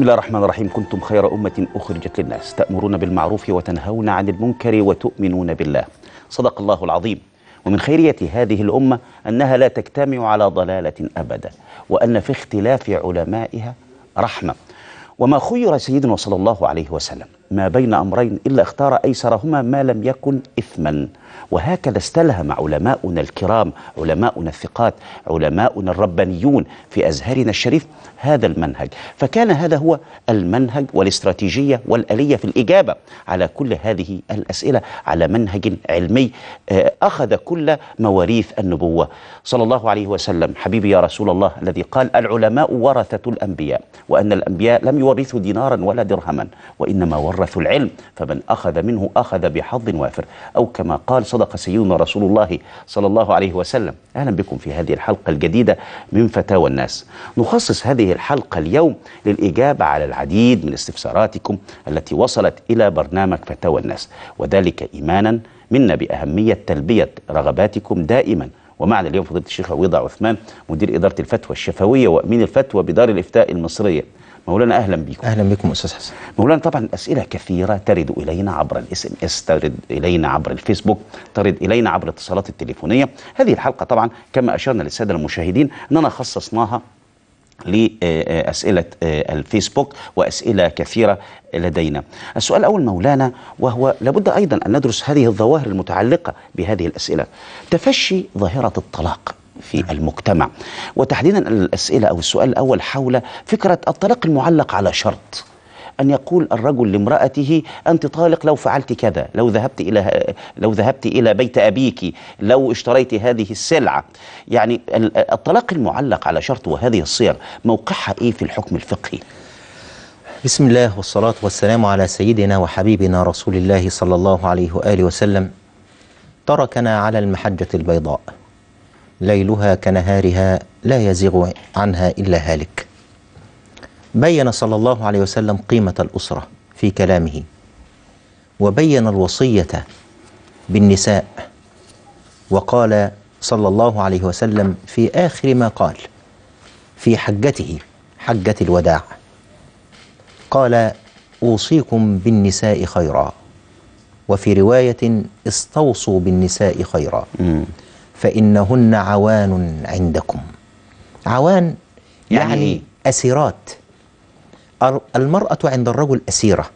بسم الله الرحمن الرحيم كنتم خير أمة أخرجت للناس تأمرون بالمعروف وتنهون عن المنكر وتؤمنون بالله صدق الله العظيم ومن خيرية هذه الأمة أنها لا تجتمع على ضلالة أبدا وأن في اختلاف علمائها رحمة وما خير سيدنا صلى الله عليه وسلم ما بين أمرين إلا اختار أيسرهما ما لم يكن إثما وهكذا استلهم علماؤنا الكرام علماؤنا الثقات علماؤنا الربانيون في أزهرنا الشريف هذا المنهج فكان هذا هو المنهج والاستراتيجية والألية في الإجابة على كل هذه الأسئلة على منهج علمي آه، أخذ كل مواريث النبوة صلى الله عليه وسلم حبيبي يا رسول الله الذي قال العلماء ورثة الأنبياء وأن الأنبياء لم يورثوا دينارا ولا درهما وإنما ورثوا ورث العلم فمن أخذ منه أخذ بحظ وافر أو كما قال صدق سيدنا رسول الله صلى الله عليه وسلم أهلا بكم في هذه الحلقة الجديدة من فتاوى الناس نخصص هذه الحلقة اليوم للإجابة على العديد من استفساراتكم التي وصلت إلى برنامج فتاوى الناس وذلك إيمانا منا بأهمية تلبية رغباتكم دائما ومعنا اليوم فضيلة الشيخ ويضع عثمان مدير إدارة الفتوى الشفوية وأمين الفتوى بدار الإفتاء المصرية مولانا اهلا بكم اهلا بكم استاذ حسن مولانا طبعا الاسئله كثيره ترد الينا عبر الاس ام اس ترد الينا عبر الفيسبوك ترد الينا عبر الاتصالات التليفونيه هذه الحلقه طبعا كما اشرنا للساده المشاهدين اننا خصصناها لأسئلة آه، الفيسبوك وأسئلة كثيرة لدينا السؤال الأول مولانا وهو لابد أيضا أن ندرس هذه الظواهر المتعلقة بهذه الأسئلة تفشي ظاهرة الطلاق في المجتمع وتحديدا الأسئلة أو السؤال الأول حول فكرة الطلاق المعلق على شرط أن يقول الرجل لامرأته أنت طالق لو فعلت كذا لو ذهبت إلى لو ذهبت إلى بيت أبيك لو اشتريت هذه السلعة يعني الطلاق المعلق على شرط وهذه الصيغ موقعها إيه في الحكم الفقهي بسم الله والصلاة والسلام على سيدنا وحبيبنا رسول الله صلى الله عليه وآله وسلم تركنا على المحجة البيضاء ليلها كنهارها لا يزيغ عنها إلا هالك بين صلى الله عليه وسلم قيمة الأسرة في كلامه وبين الوصية بالنساء وقال صلى الله عليه وسلم في آخر ما قال في حجته حجة الوداع قال أوصيكم بالنساء خيرا وفي رواية استوصوا بالنساء خيرا فإنهن عوان عندكم عوان يعني, يعني إيه؟ أسيرات المرأة عند الرجل أسيرة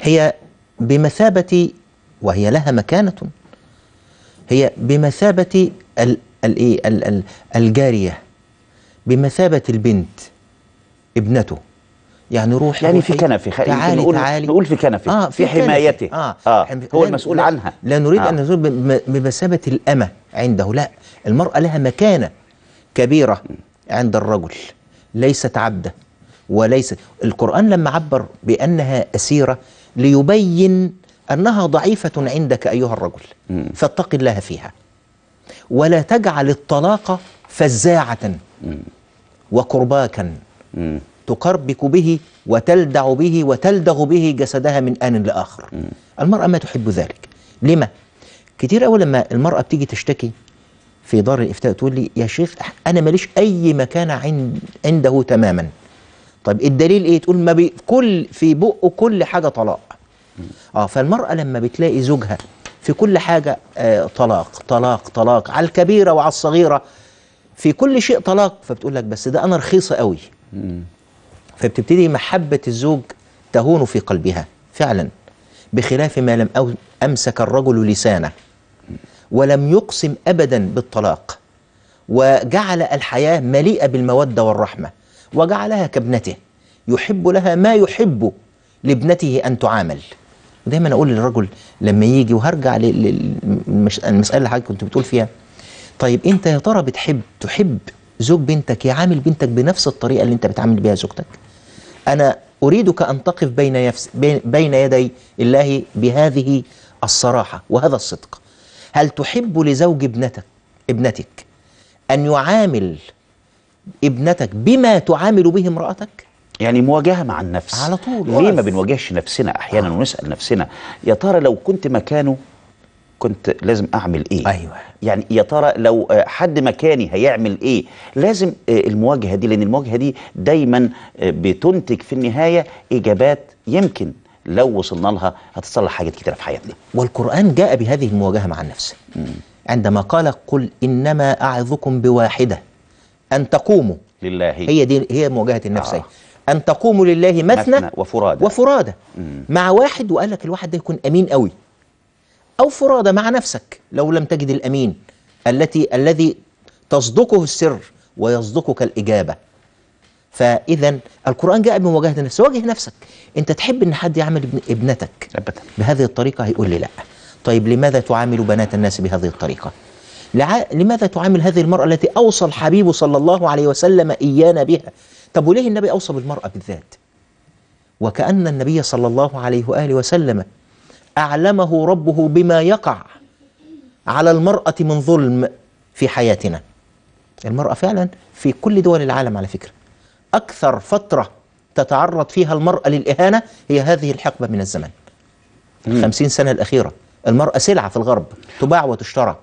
هي بمثابة وهي لها مكانة هي بمثابة ال ال إيه؟ ال الجارية بمثابة البنت ابنته يعني, يعني روحي يعني في كنفي خلينا تعالي نقول تعالي نقول في كنفي آه في, في حمايته آه, آه هو المسؤول لا عنها لا نريد آه أن نزول بمثابة الأمة عنده لا المرأة لها مكانة كبيرة عند الرجل ليست عبدة وليست القرآن لما عبر بأنها أسيرة ليبين أنها ضعيفة عندك أيها الرجل فاتق الله فيها ولا تجعل الطلاق فزاعة وكرباكا تقربك به وتلدع به وتلدغ به جسدها من آن لآخر المرأة ما تحب ذلك لما؟ كتير أول لما المرأة بتيجي تشتكي في دار الإفتاء تقول لي يا شيخ أنا ماليش أي مكان عنده تماما طيب الدليل إيه؟ تقول ما بي كل في بقه كل حاجة طلاق آه فالمرأة لما بتلاقي زوجها في كل حاجة آه طلاق طلاق طلاق على الكبيرة وعلى الصغيرة في كل شيء طلاق فبتقول لك بس ده أنا رخيصة قوي فبتبتدي محبة الزوج تهون في قلبها فعلا بخلاف ما لم أمسك الرجل لسانه ولم يقسم أبدا بالطلاق وجعل الحياة مليئة بالمودة والرحمة وجعلها كابنته يحب لها ما يحب لابنته أن تعامل ودايما أقول للرجل لما يجي وهرجع للمسألة اللي حضرتك كنت بتقول فيها طيب أنت يا ترى بتحب تحب زوج بنتك يعامل بنتك بنفس الطريقة اللي أنت بتعامل بها زوجتك أنا أريدك أن تقف بين, يفس بين يدي الله بهذه الصراحة وهذا الصدق هل تحب لزوج ابنتك ابنتك أن يعامل ابنتك بما تعامل به امرأتك؟ يعني مواجهه مع النفس على طول ليه ما بنواجهش نفسنا احيانا آه. ونسال نفسنا يا ترى لو كنت مكانه كنت لازم اعمل ايه ايوه يعني يا ترى لو آه، حد مكاني هيعمل ايه لازم آه، المواجهه دي لان المواجهه دي دايما آه، بتنتج في النهايه اجابات يمكن لو وصلنا لها هتصلح حاجات كتيره في حياتنا والقران جاء بهذه المواجهه مع النفس عندما قال قل انما اعظكم بواحده ان تقوموا لله هي دي هي مواجهه النفس آه. ان تقوموا لله مثنى وفرادى وفرادى مع واحد وقال لك الواحد ده يكون امين قوي أو فرادى مع نفسك لو لم تجد الأمين التي الذي تصدقه السر ويصدقك الإجابة فإذا القرآن جاء بمواجهة النفس واجه نفسك أنت تحب أن حد يعمل ابنتك أبدا بهذه الطريقة هيقول لي لا طيب لماذا تعامل بنات الناس بهذه الطريقة لع... لماذا تعامل هذه المرأة التي أوصى الحبيب صلى الله عليه وسلم إيانا بها طب وليه النبي أوصى بالمرأة بالذات وكأن النبي صلى الله عليه وآله وسلم أعلمه ربه بما يقع على المرأة من ظلم في حياتنا المرأة فعلا في كل دول العالم على فكرة أكثر فترة تتعرض فيها المرأة للإهانة هي هذه الحقبة من الزمن خمسين سنة الأخيرة المرأة سلعة في الغرب تباع وتشترى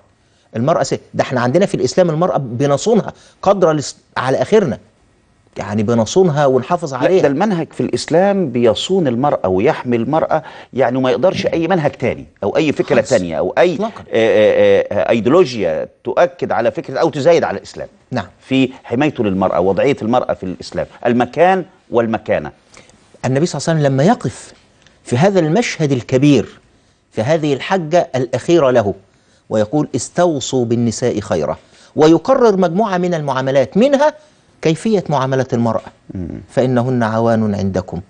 المرأة سلعة. ده احنا عندنا في الإسلام المرأة بنصونها قدر على آخرنا يعني بنصونها ونحافظ عليها ده المنهج في الإسلام بيصون المرأة ويحمي المرأة يعني ما يقدرش أي منهج تاني أو أي فكرة خلص. تانية أو أي أيديولوجيا آه، آه، آه، تؤكد على فكرة أو تزايد على الإسلام نعم في حمايته للمرأة وضعية المرأة في الإسلام المكان والمكانة النبي صلى الله عليه وسلم لما يقف في هذا المشهد الكبير في هذه الحجة الأخيرة له ويقول استوصوا بالنساء خيرا ويقرر مجموعة من المعاملات منها كيفية معاملة المرأة فإنهن عوان عندكم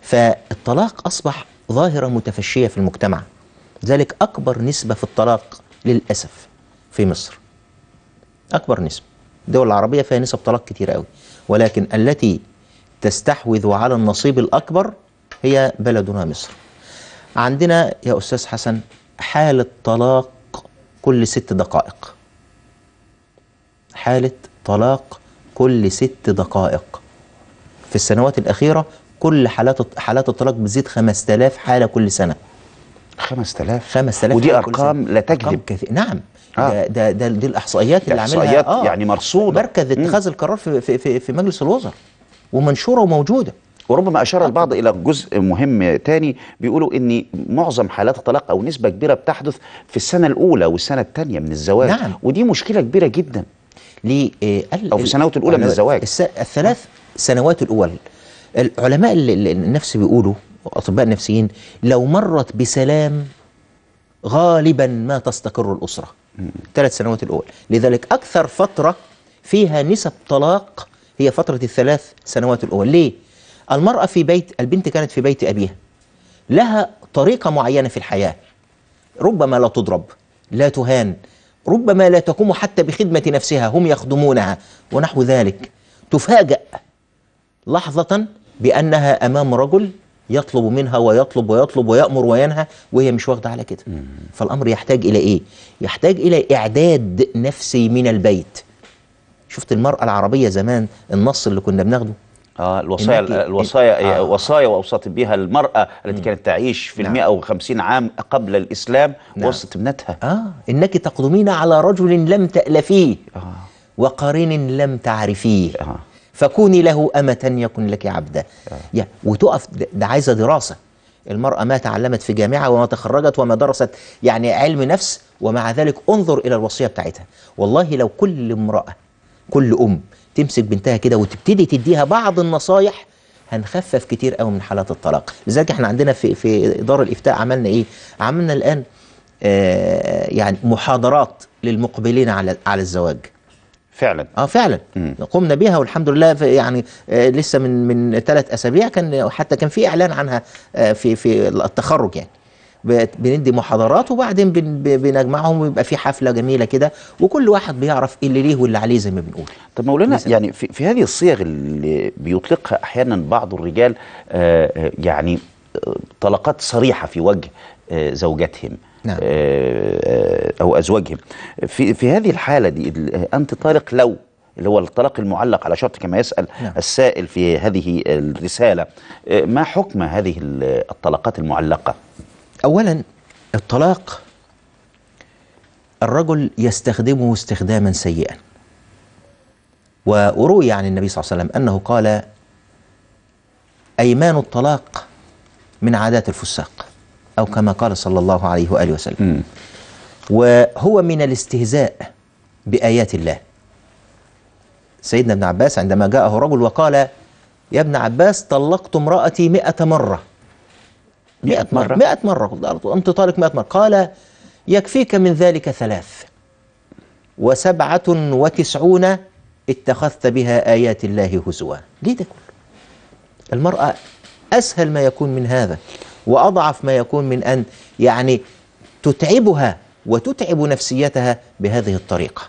فالطلاق أصبح ظاهرة متفشية في المجتمع ذلك أكبر نسبة في الطلاق للأسف في مصر أكبر نسبة الدول العربية فيها نسب طلاق كتير قوي ولكن التي تستحوذ على النصيب الأكبر هي بلدنا مصر عندنا يا أستاذ حسن حالة طلاق كل ست دقائق حالة طلاق كل ست دقائق في السنوات الأخيرة كل حالات حالات الطلاق بتزيد 5000 حالة كل سنة 5000 5000 ودي أرقام لا تكذب كثير نعم آه. ده ده دي الإحصائيات اللي عاملها إحصائيات آه يعني مرصودة مركز اتخاذ القرار في في في, في مجلس الوزراء ومنشورة وموجودة وربما أشار البعض إلى جزء مهم تاني بيقولوا إن معظم حالات الطلاق أو نسبة كبيرة بتحدث في السنة الأولى والسنة الثانية من الزواج نعم. ودي مشكلة كبيرة جدا لل آه، او في سنوات الاولى من الزواج الثلاث سنوات الاول العلماء النفس بيقولوا اطباء النفسيين لو مرت بسلام غالبا ما تستقر الاسره ثلاث سنوات الاول لذلك اكثر فتره فيها نسب طلاق هي فتره الثلاث سنوات الاول ليه المراه في بيت البنت كانت في بيت ابيها لها طريقه معينه في الحياه ربما لا تضرب لا تهان ربما لا تقوم حتى بخدمة نفسها هم يخدمونها ونحو ذلك تفاجأ لحظة بأنها أمام رجل يطلب منها ويطلب ويطلب ويأمر وينهى وهي مش واخدة على كده فالأمر يحتاج إلى إيه؟ يحتاج إلى إعداد نفسي من البيت شفت المرأة العربية زمان النص اللي كنا بناخده اه الوصايا الوصايا آه. وصايا واوصت بها المراه التي م. كانت تعيش في نعم. ال 150 عام قبل الاسلام نعم. وصت ابنتها اه انك تقدمين على رجل لم تالفيه آه. وقرين لم تعرفيه آه. فكوني له امه يكن لك عبدا آه. وتقف ده عايزه دراسه المرأة ما تعلمت في جامعة وما تخرجت وما درست يعني علم نفس ومع ذلك انظر إلى الوصية بتاعتها والله لو كل امرأة كل أم تمسك بنتها كده وتبتدي تديها بعض النصايح هنخفف كتير قوي من حالات الطلاق لذلك احنا عندنا في في دار الافتاء عملنا ايه عملنا الان آه، يعني محاضرات للمقبلين على على الزواج فعلا اه فعلا مم. قمنا بها والحمد لله يعني آه لسه من من ثلاث اسابيع كان حتى كان في اعلان عنها آه في في التخرج يعني بندي محاضرات وبعدين بنجمعهم ويبقى في حفله جميله كده وكل واحد بيعرف اللي ليه واللي عليه زي ما بنقول طب مولانا يعني في, في هذه الصيغ اللي بيطلقها احيانا بعض الرجال آه، آه، يعني آه، طلقات صريحه في وجه زوجتهم زوجاتهم نعم. او ازواجهم في في هذه الحاله دي انت طارق لو اللي هو الطلاق المعلق على شرط كما يسأل نعم. السائل في هذه الرسالة ما حكم هذه الطلقات المعلقة أولا الطلاق الرجل يستخدمه استخداما سيئا وروي عن النبي صلى الله عليه وسلم أنه قال أيمان الطلاق من عادات الفساق أو كما قال صلى الله عليه وآله وسلم م. وهو من الاستهزاء بآيات الله سيدنا ابن عباس عندما جاءه رجل وقال يا ابن عباس طلقت امرأتي مئة مرة 100 مرة 100 مرة قلت على طول أنت طالق 100 مرة قال يكفيك من ذلك ثلاث وسبعة وتسعون اتخذت بها آيات الله هزوا ليه ده كله المرأة أسهل ما يكون من هذا وأضعف ما يكون من أن يعني تتعبها وتتعب نفسيتها بهذه الطريقة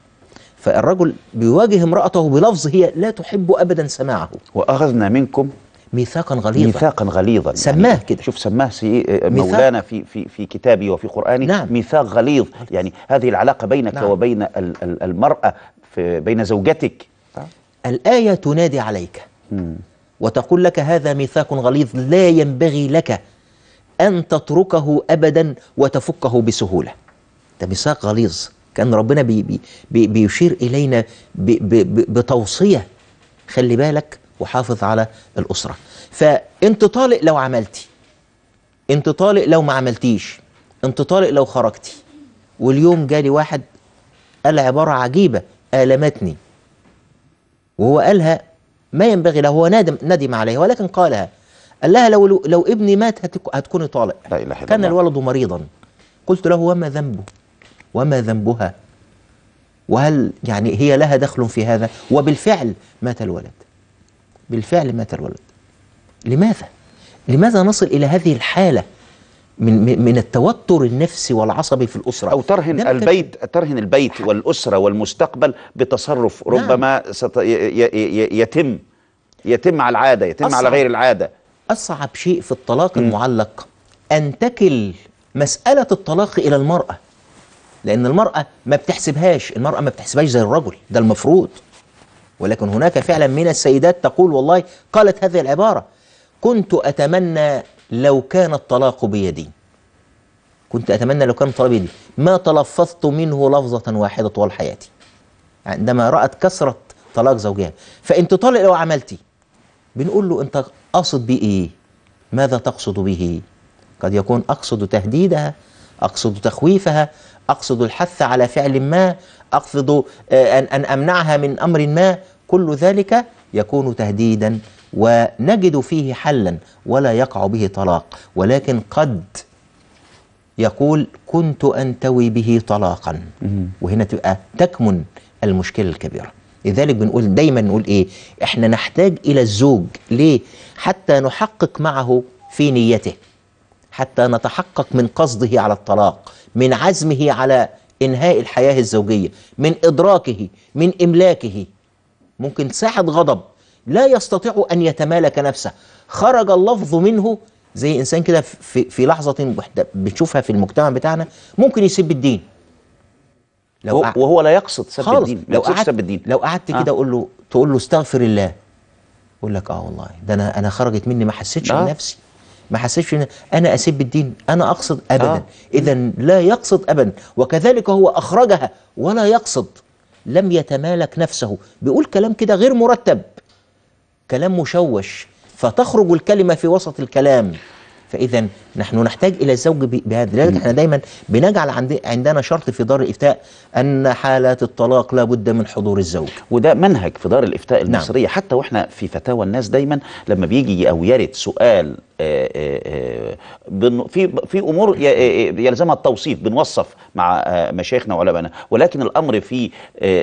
فالرجل بيواجه امرأته بلفظ هي لا تحب أبدا سماعه وأخذنا منكم ميثاقا غليظا ميثاقا غليظا يعني سماه يعني كده شوف سماه سي مولانا في في في كتابي وفي قراني نعم ميثاق غليظ يعني هذه العلاقه بينك نعم وبين المراه في بين زوجتك نعم الايه تنادي عليك مم. وتقول لك هذا ميثاق غليظ لا ينبغي لك ان تتركه ابدا وتفكه بسهوله ده ميثاق غليظ كان ربنا بي بي بيشير الينا بي بي بتوصيه خلي بالك وحافظ على الأسرة فأنت طالق لو عملتي أنت طالق لو ما عملتيش أنت طالق لو خرجتي واليوم جالي واحد قال عبارة عجيبة آلمتني وهو قالها ما ينبغي له هو نادم ندم عليها ولكن قالها قال لها لو لو ابني مات هتكوني طالق لا إله إلا كان الله. الولد مريضا قلت له وما ذنبه وما ذنبها وهل يعني هي لها دخل في هذا وبالفعل مات الولد بالفعل مات الولد لماذا؟ لماذا نصل إلى هذه الحالة من من التوتر النفسي والعصبي في الاسره او ترهن البيت ترهن البيت والاسره والمستقبل بتصرف نعم. ربما نعم. ست يتم يتم على العاده يتم أصعب على غير العاده اصعب شيء في الطلاق م. المعلق ان تكل مساله الطلاق الى المراه لان المراه ما بتحسبهاش المراه ما بتحسبهاش زي الرجل ده المفروض ولكن هناك فعلا من السيدات تقول والله قالت هذه العبارة كنت أتمنى لو كان الطلاق بيدي كنت أتمنى لو كان الطلاق بيدي ما تلفظت منه لفظة واحدة طوال حياتي عندما رأت كثرة طلاق زوجها فأنت طالق لو عملتي بنقول له أنت أقصد بإيه إيه ماذا تقصد به قد يكون أقصد تهديدها أقصد تخويفها أقصد الحث على فعل ما أقصد آه، أن, أن أمنعها من أمر ما كل ذلك يكون تهديدا ونجد فيه حلا ولا يقع به طلاق ولكن قد يقول كنت أنتوي به طلاقا وهنا تبقى تكمن المشكلة الكبيرة لذلك بنقول دايما نقول إيه إحنا نحتاج إلى الزوج ليه حتى نحقق معه في نيته حتى نتحقق من قصده على الطلاق من عزمه على انهاء الحياه الزوجيه من ادراكه من املاكه ممكن ساحه غضب لا يستطيع ان يتمالك نفسه خرج اللفظ منه زي انسان كده في, في لحظه بنشوفها في المجتمع بتاعنا ممكن يسب الدين لو وهو لا يقصد سب خالص الدين لو قعدت سب الدين لو قعدت كده آه. اقول له تقول له استغفر الله يقول لك اه والله ده انا انا خرجت مني ما حسيتش آه. بنفسي ما حسيتش ان انا اسيب الدين انا اقصد ابدا آه. اذا لا يقصد ابدا وكذلك هو اخرجها ولا يقصد لم يتمالك نفسه بيقول كلام كده غير مرتب كلام مشوش فتخرج الكلمه في وسط الكلام فاذا نحن نحتاج الى الزوج بهذا لذلك احنا دايما بنجعل عندنا شرط في دار الافتاء ان حالات الطلاق لابد من حضور الزوج وده منهج في دار الافتاء نعم. المصريه نعم. حتى واحنا في فتاوى الناس دايما لما بيجي او يرد سؤال آه، آه، آه، في في امور يلزمها التوصيف بنوصف مع مشايخنا وعلمائنا ولكن الامر في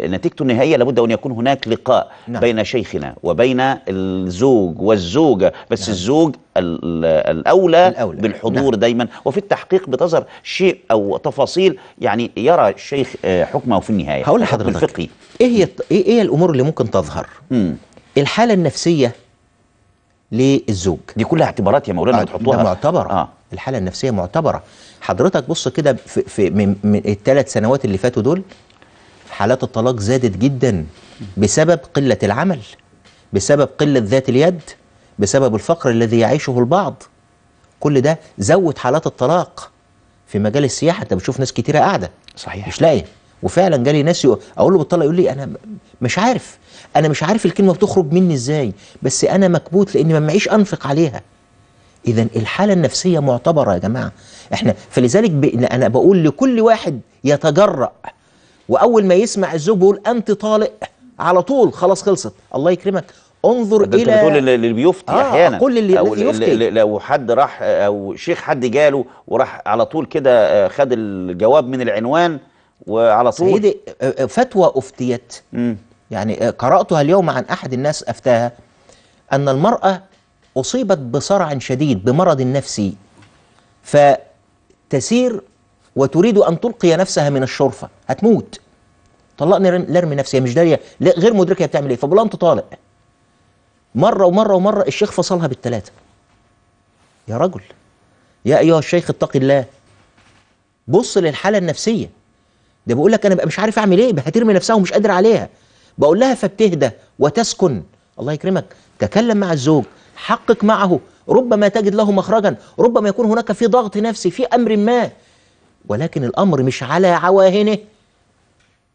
نتيجته النهائيه لابد ان يكون هناك لقاء نعم. بين شيخنا وبين الزوج والزوجه بس نعم. الزوج الأولى, الأولى بالحضور نعم. دايما وفي التحقيق بتظهر شيء أو تفاصيل يعني يرى الشيخ حكمه في النهاية هقول لحضرتك إيه هي إيه الأمور اللي ممكن تظهر مم. الحالة النفسية للزوج دي كلها اعتبارات يا مولانا آه، بتحطوها آه معتبره آه. الحاله النفسيه معتبره حضرتك بص كده في, في من, من الثلاث سنوات اللي فاتوا دول حالات الطلاق زادت جدا بسبب قله العمل بسبب قله ذات اليد بسبب الفقر الذي يعيشه البعض كل ده زود حالات الطلاق في مجال السياحه انت بتشوف ناس كتيره قاعده صحيح مش لاقيه وفعلا جالي ناس اقول له بتطلق يقول لي انا مش عارف انا مش عارف الكلمه بتخرج مني ازاي بس انا مكبوت لاني ما معيش انفق عليها اذا الحاله النفسيه معتبره يا جماعه احنا فلذلك ب... انا بقول لكل واحد يتجرأ واول ما يسمع الزوج بيقول انت طالق على طول خلاص خلصت الله يكرمك انظر الى انت بتقول اللي بيفتي آه احيانا كل اللي أو بيفتي اللي لو حد راح او شيخ حد جاله وراح على طول كده آه، خد الجواب من العنوان وعلى طول سيدي آه، آه، فتوى افتيت مم. يعني قرأتها اليوم عن أحد الناس أفتاها أن المرأة أصيبت بصرع شديد بمرض نفسي فتسير وتريد أن تلقي نفسها من الشرفة هتموت طلقني لرمي نفسي مش دارية غير مدركة بتعمل إيه فبلان تطالق مرة ومرة ومرة الشيخ فصلها بالثلاثة يا رجل يا أيها الشيخ اتقي الله بص للحالة النفسية ده بيقول لك أنا بقى مش عارف أعمل إيه هترمي نفسها ومش قادر عليها بقول لها فبتهدى وتسكن الله يكرمك تكلم مع الزوج حقق معه ربما تجد له مخرجا ربما يكون هناك في ضغط نفسي في أمر ما ولكن الأمر مش على عواهنه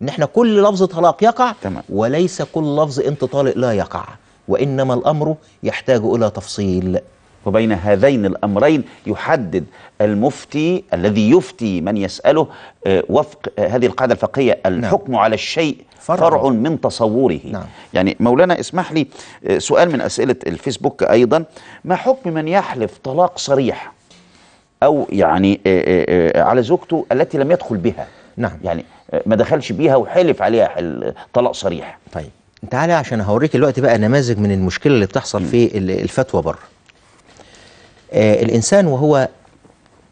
ان احنا كل لفظ طلاق يقع تمام. وليس كل لفظ انت طالق لا يقع وإنما الأمر يحتاج إلى تفصيل وبين هذين الأمرين يحدد المفتي الذي يفتي من يسأله آه، وفق آه، هذه القاعدة الفقهية نعم. الحكم نعم. على الشيء فرع, فرع من تصوره نعم. يعني مولانا اسمح لي آه، سؤال من أسئلة الفيسبوك أيضا ما حكم من يحلف طلاق صريح أو يعني على زوجته التي لم يدخل بها نعم يعني ما دخلش بيها وحلف عليها طلاق صريح طيب تعالى عشان هوريك الوقت بقى نماذج من المشكله اللي بتحصل في الفتوى بره آه، الإنسان وهو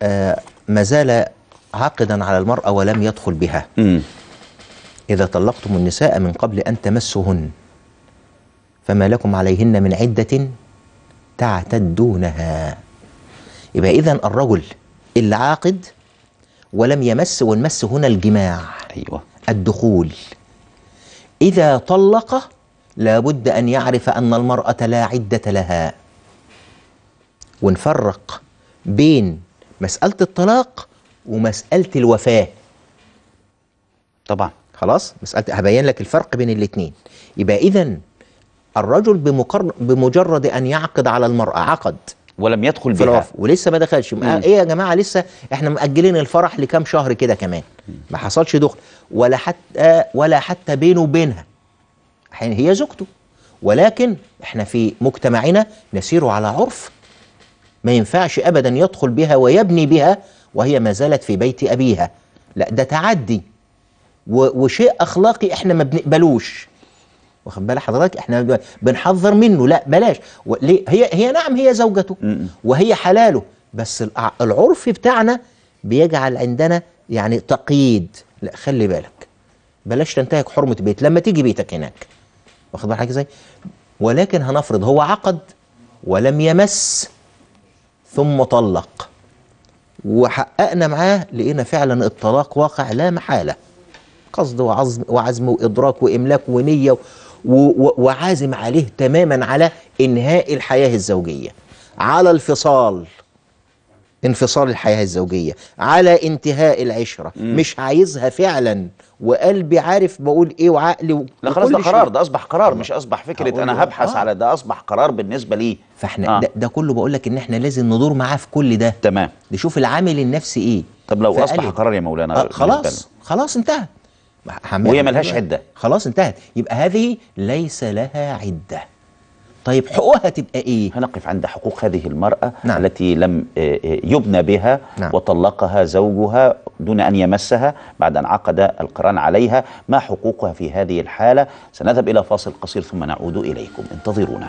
آه، ما زال عاقدا على المرأة ولم يدخل بها إذا طلقتم النساء من قبل أن تمسهن فما لكم عليهن من عدة تعتدونها يبقى إذا الرجل اللي عاقد ولم يمس والمس هنا الجماع أيوة الدخول إذا طلق لابد أن يعرف أن المرأة لا عدة لها ونفرق بين مسألة الطلاق ومسألة الوفاة طبعا خلاص مسألة هبين لك الفرق بين الاثنين يبقى إذا الرجل بمقر... بمجرد أن يعقد على المرأة عقد ولم يدخل بها ولسه ما دخلش آه، ايه يا جماعه لسه احنا مأجلين الفرح لكام شهر كده كمان ما حصلش دخل ولا حتى ولا حتى بينه وبينها هي زوجته ولكن احنا في مجتمعنا نسير على عرف ما ينفعش أبدا يدخل بها ويبني بها وهي ما زالت في بيت أبيها لا ده تعدي وشيء أخلاقي إحنا ما بنقبلوش واخد بال حضرتك احنا بنحذر منه لا بلاش ليه هي هي نعم هي زوجته وهي حلاله بس العرف بتاعنا بيجعل عندنا يعني تقييد لا خلي بالك بلاش تنتهك حرمه بيت لما تيجي بيتك هناك واخد بالك ازاي ولكن هنفرض هو عقد ولم يمس ثم طلق وحققنا معاه لقينا فعلا الطلاق واقع لا محالة قصد وعزم, وعزم وإدراك وإملاك ونية وعازم عليه تماما على إنهاء الحياة الزوجية على الفصال انفصال الحياة الزوجية على انتهاء العشرة مم. مش عايزها فعلا وقلبي عارف بقول ايه وعقلي لا خلاص ده قرار ده اصبح قرار مش اصبح فكره انا هبحث آه. على ده اصبح قرار بالنسبه لي فاحنا آه. ده, ده كله بقول لك ان احنا لازم ندور معاه في كل ده تمام نشوف العامل النفسي ايه طب لو اصبح قرار يا مولانا آه خلاص خلاص انتهى وهي ملهاش عده خلاص انتهت يبقى هذه ليس لها عده طيب حقوقها تبقى ايه هنقف عند حقوق هذه المرأة نعم. التي لم آه، آه، يبنى بها نعم. وطلقها زوجها دون أن يمسها بعد أن عقد القران عليها ما حقوقها في هذه الحالة سنذهب إلى فاصل قصير ثم نعود إليكم انتظرونا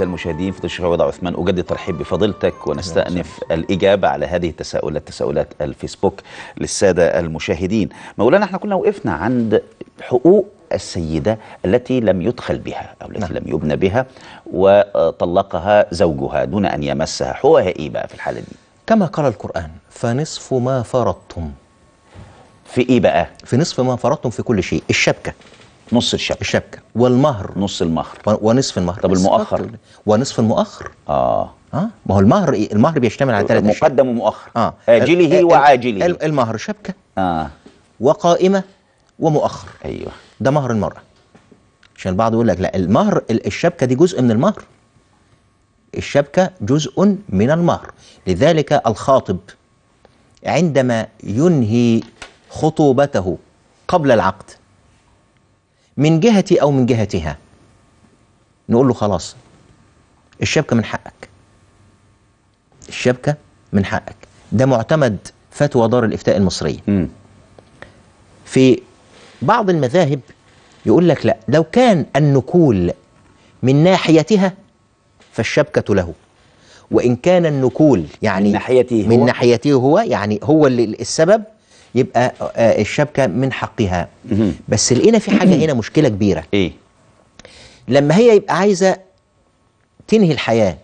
أعزائي المشاهدين في تشريع وضع عثمان أجدد الترحيب بفضيلتك ونستأنف نعم، الإجابة على هذه التساؤلات تساؤلات الفيسبوك للسادة المشاهدين مولانا احنا كنا وقفنا عند حقوق السيدة التي لم يدخل بها أو التي نعم. لم يبنى بها وطلقها زوجها دون أن يمسها حقوقها إيه بقى في الحالة دي كما قال القرآن فنصف ما فرضتم في إيه بقى في نصف ما فرضتم في كل شيء الشبكة نص الشبكه الشبكه والمهر نص المهر ونصف المهر طب المؤخر ونصف المؤخر اه اه ما هو المهر إيه؟ المهر بيشتمل على ثلاث اشياء مقدم ومؤخر اه اجله آه، وعاجله المهر شبكه اه وقائمه ومؤخر ايوه ده مهر المراه عشان البعض يقول لك لا المهر الشبكه دي جزء من المهر الشبكه جزء من المهر لذلك الخاطب عندما ينهي خطوبته قبل العقد من جهتي أو من جهتها نقول له خلاص الشبكة من حقك الشبكة من حقك ده معتمد فتوى دار الإفتاء المصرية في بعض المذاهب يقول لك لا لو كان النكول من ناحيتها فالشبكة له وإن كان النكول يعني من ناحيته من هو, ناحيته هو يعني هو اللي السبب يبقى آه، آه، الشبكه من حقها بس لقينا في حاجه هنا مشكله كبيره ايه لما هي يبقى عايزه تنهي الحياه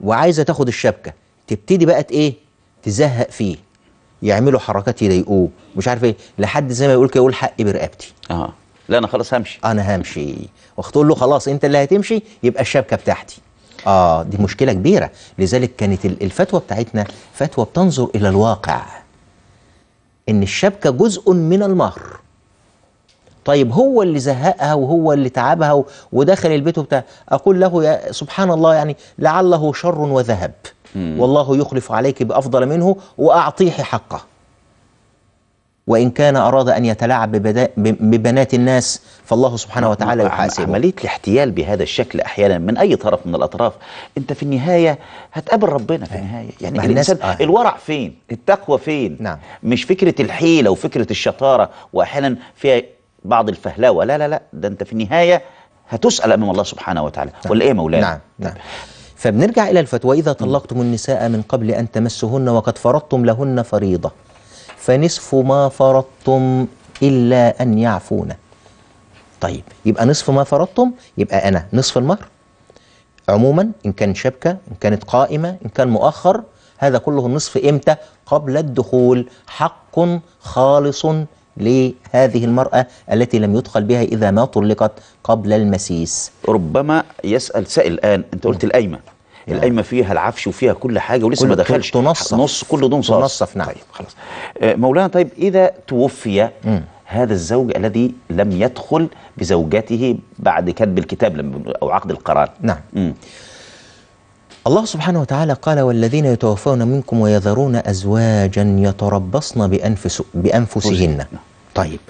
وعايزه تاخد الشبكه تبتدي بقى ايه تزهق فيه يعملوا حركات يضايقوه مش عارف ايه لحد زي ما يقول كده يقول حقي برقبتي اه لا انا خلاص همشي انا همشي واختول له خلاص انت اللي هتمشي يبقى الشبكه بتاعتي اه دي مشكله كبيره لذلك كانت الفتوى بتاعتنا فتوى بتنظر الى الواقع ان الشبكه جزء من المهر طيب هو اللي زهقها وهو اللي تعبها ودخل البيت وبتاع اقول له يا سبحان الله يعني لعله شر وذهب والله يخلف عليك بافضل منه واعطيه حقه وإن كان أراد أن يتلاعب ببنات الناس فالله سبحانه وتعالى يحاسبه عملية الاحتيال بهذا الشكل أحيانا من أي طرف من الأطراف أنت في النهاية هتقابل ربنا في إيه. النهاية يعني الإنسان آه. الورع فين التقوى فين نعم. مش فكرة الحيلة وفكرة الشطارة وأحيانا فيها بعض الفهلوة لا لا لا ده أنت في النهاية هتسأل أمام الله سبحانه وتعالى نعم. ولا إيه مولانا نعم نعم فبنرجع إلى الفتوى إذا طلقتم النساء من قبل أن تمسهن وقد فرضتم لهن فريضة فنصف ما فرضتم إلا أن يعفونا طيب يبقى نصف ما فرضتم يبقى أنا نصف المهر عموما إن كان شبكة إن كانت قائمة إن كان مؤخر هذا كله النصف إمتى قبل الدخول حق خالص لهذه المرأة التي لم يدخل بها إذا ما طلقت قبل المسيس ربما يسأل سائل الآن أنت قلت القايمة نعم. القايمه فيها العفش وفيها كل حاجه ولسه ما دخلش تنصف نص كل صار. تنصف نعم طيب خلاص آه، مولانا طيب اذا توفي م. هذا الزوج الذي لم يدخل بزوجته بعد كتب الكتاب او عقد القرار نعم م. الله سبحانه وتعالى قال والذين يتوفون منكم ويذرون أزواجا يتربصن بأنفس بأنفسهن طيب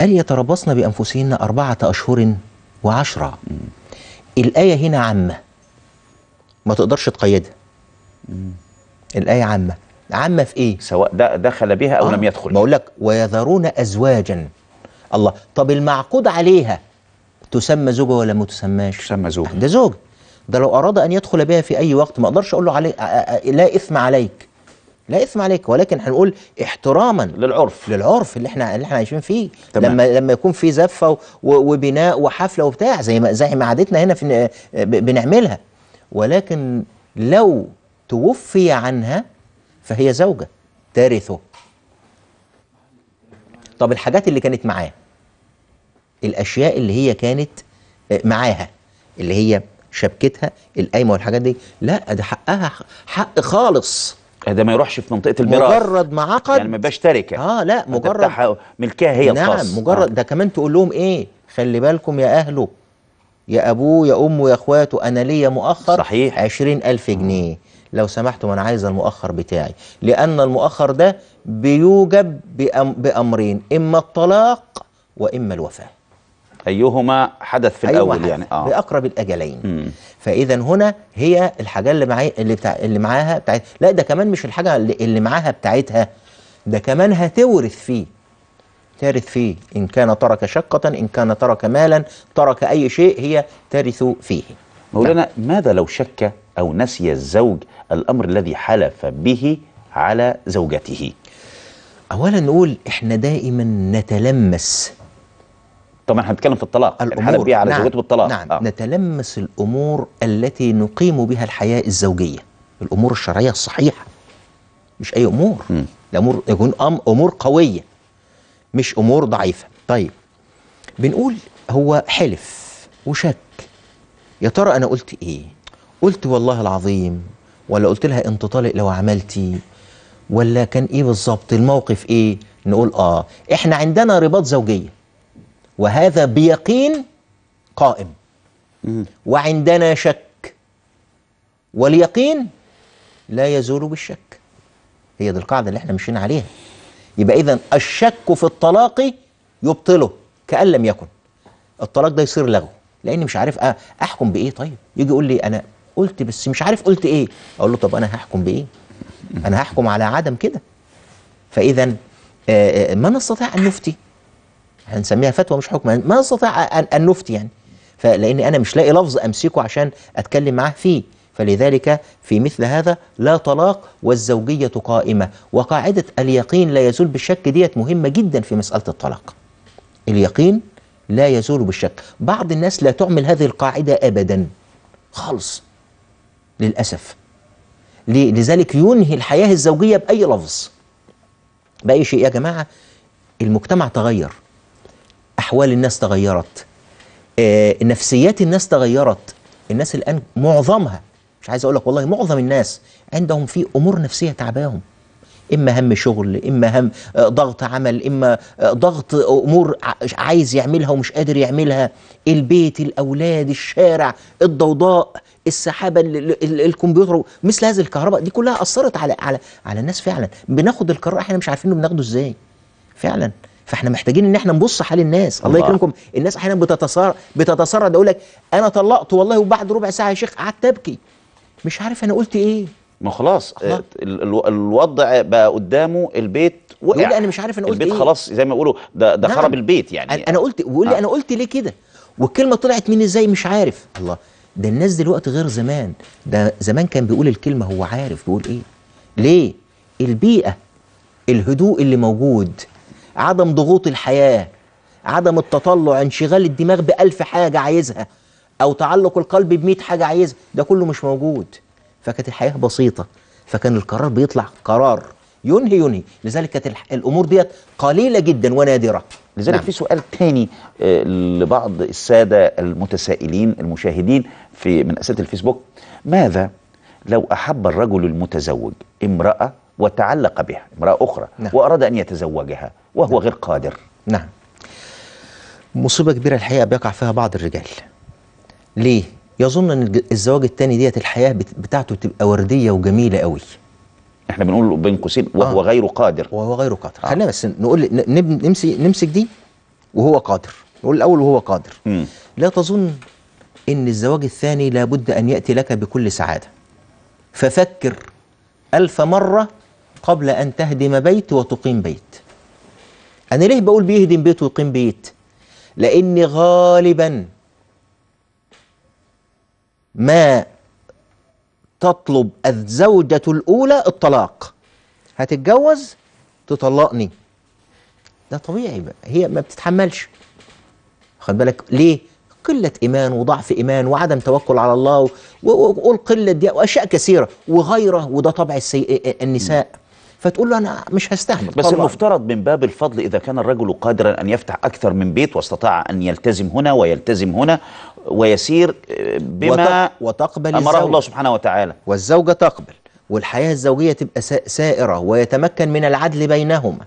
قال يتربصن بأنفسهن أربعة أشهر وعشرة الآية هنا عامة ما تقدرش تقيدها الآية عامة عامة في إيه؟ سواء ده دخل بها أو آه. لم يدخل بقول لك ويذرون أزواجا الله طب المعقود عليها تسمى زوجة ولا ما تسماش؟ تسمى زوجة ده زوجة ده لو أراد أن يدخل بها في أي وقت ما أقدرش أقول له علي... لا إثم عليك لا إثم عليك ولكن هنقول احتراما للعرف للعرف اللي احنا اللي احنا عايشين فيه تمام. لما لما يكون في زفة و... وبناء وحفلة وبتاع زي ما زي ما عادتنا هنا في... بنعملها ولكن لو توفي عنها فهي زوجة ترثه طب الحاجات اللي كانت معاه الأشياء اللي هي كانت آه، معاها اللي هي شبكتها القايمة والحاجات دي لا ده حقها حق خالص آه، ده ما يروحش في منطقه الميراث مجرد ما عقد يعني ما يبقاش تركه اه لا مجرد ملكها هي نعم الخاص نعم مجرد آه. ده كمان تقول لهم ايه خلي بالكم يا اهله يا أبوه يا أمه يا إخواته أنا ليا مؤخر صحيح عشرين ألف جنيه لو سمحتم أنا عايز المؤخر بتاعي لأن المؤخر ده بيوجب بأم بأمرين إما الطلاق وإما الوفاة أيهما حدث في أيوة الأول حدث يعني آه. بأقرب الأجلين فإذا هنا هي الحاجة اللي معي اللي, بتاع اللي معاها بتاعت لا ده كمان مش الحاجة اللي, اللي معاها بتاعتها ده كمان هتورث فيه ترث فيه إن كان ترك شقة إن كان ترك مالا ترك أي شيء هي ترث فيه مولانا ماذا لو شك أو نسي الزوج الأمر الذي حلف به على زوجته أولا نقول إحنا دائما نتلمس طبعا احنا هنتكلم في الطلاق الأمور بيه على نعم زوجته بالطلاق نعم آه. نتلمس الأمور التي نقيم بها الحياة الزوجية الأمور الشرعية الصحيحة مش أي أمور م. الأمور يكون أمور قوية مش امور ضعيفه طيب بنقول هو حلف وشك يا ترى انا قلت ايه قلت والله العظيم ولا قلت لها انت طالق لو عملتي ولا كان ايه بالظبط الموقف ايه نقول اه احنا عندنا رباط زوجيه وهذا بيقين قائم وعندنا شك واليقين لا يزول بالشك هي دي القاعده اللي احنا مشينا عليها يبقى إذا الشك في الطلاق يبطله كأن لم يكن الطلاق ده يصير لغو لأني مش عارف أحكم بإيه طيب يجي يقول لي أنا قلت بس مش عارف قلت إيه أقول له طب أنا هحكم بإيه أنا هحكم على عدم كده فإذا ما نستطيع أن نفتي هنسميها فتوى مش حكم ما نستطيع أن نفتي يعني فلأني أنا مش لاقي لفظ أمسكه عشان أتكلم معاه فيه فلذلك في مثل هذا لا طلاق والزوجية قائمة وقاعدة اليقين لا يزول بالشك ديت مهمة جدا في مسألة الطلاق اليقين لا يزول بالشك بعض الناس لا تعمل هذه القاعدة أبدا خالص للأسف لذلك ينهي الحياة الزوجية بأي لفظ بأي شيء يا جماعة المجتمع تغير أحوال الناس تغيرت آه، نفسيات الناس تغيرت الناس الآن معظمها مش عايز اقول لك والله معظم الناس عندهم في امور نفسيه تعباهم اما هم شغل اما هم آه، ضغط عمل اما آه، ضغط امور عايز يعملها ومش قادر يعملها البيت الاولاد الشارع الضوضاء السحابه الكمبيوتر مثل هذه الكهرباء دي كلها اثرت على على على الناس فعلا بناخد القرار احنا مش عارفين بناخده ازاي فعلا فاحنا محتاجين ان احنا نبص حال الناس الله, الله يكرمكم الناس احيانا بتتصارع بتتصارع يقول لك انا طلقت والله وبعد ربع ساعه يا شيخ قعدت ابكي مش عارف انا قلت ايه ما خلاص آه. آه، الوضع بقى قدامه البيت وقع يقول انا مش عارف انا قلت البيت ايه خلاص زي ما بيقولوا ده ده نعم. خرب البيت يعني انا قلت ويقول لي آه. انا قلت ليه كده والكلمه طلعت مني ازاي مش عارف الله ده الناس دلوقتي غير زمان ده زمان كان بيقول الكلمه هو عارف بيقول ايه ليه البيئه الهدوء اللي موجود عدم ضغوط الحياه عدم التطلع انشغال الدماغ بألف حاجه عايزها او تعلق القلب ب حاجه عايزها ده كله مش موجود فكانت الحياه بسيطه فكان القرار بيطلع قرار ينهي ينهي لذلك كانت الامور ديت قليله جدا ونادره لذلك نعم. في سؤال تاني آه، لبعض الساده المتسائلين المشاهدين في من اسئله الفيسبوك ماذا لو احب الرجل المتزوج امراه وتعلق بها امراه اخرى نعم. واراد ان يتزوجها وهو نعم. غير قادر نعم مصيبه كبيره الحقيقه بيقع فيها بعض الرجال ليه؟ يظن ان الزواج الثاني ديت الحياه بتاعته تبقى ورديه وجميله قوي احنا بنقول بين قوسين وهو آه. غير قادر وهو غير قادر آه. خلينا بس نقول نمسك نمسك دي وهو قادر نقول الاول وهو قادر م. لا تظن ان الزواج الثاني لابد ان ياتي لك بكل سعاده ففكر الف مره قبل ان تهدم بيت وتقيم بيت انا ليه بقول بيهدم بيت ويقيم بيت لان غالبا ما تطلب الزوجة الأولى الطلاق هتتجوز تطلقني ده طبيعي بقى. هي ما بتتحملش خد بالك ليه قلة إيمان وضعف إيمان وعدم توكل على الله وقول قلة دي وأشياء كثيرة وغيره وده طبع السي... النساء فتقول له أنا مش هستحمل بس طلع. المفترض من باب الفضل إذا كان الرجل قادرا أن يفتح أكثر من بيت واستطاع أن يلتزم هنا ويلتزم هنا ويسير آه، بما وتقبل أمره الله سبحانه وتعالى والزوجة تقبل والحياة الزوجية تبقى سائرة ويتمكن من العدل بينهما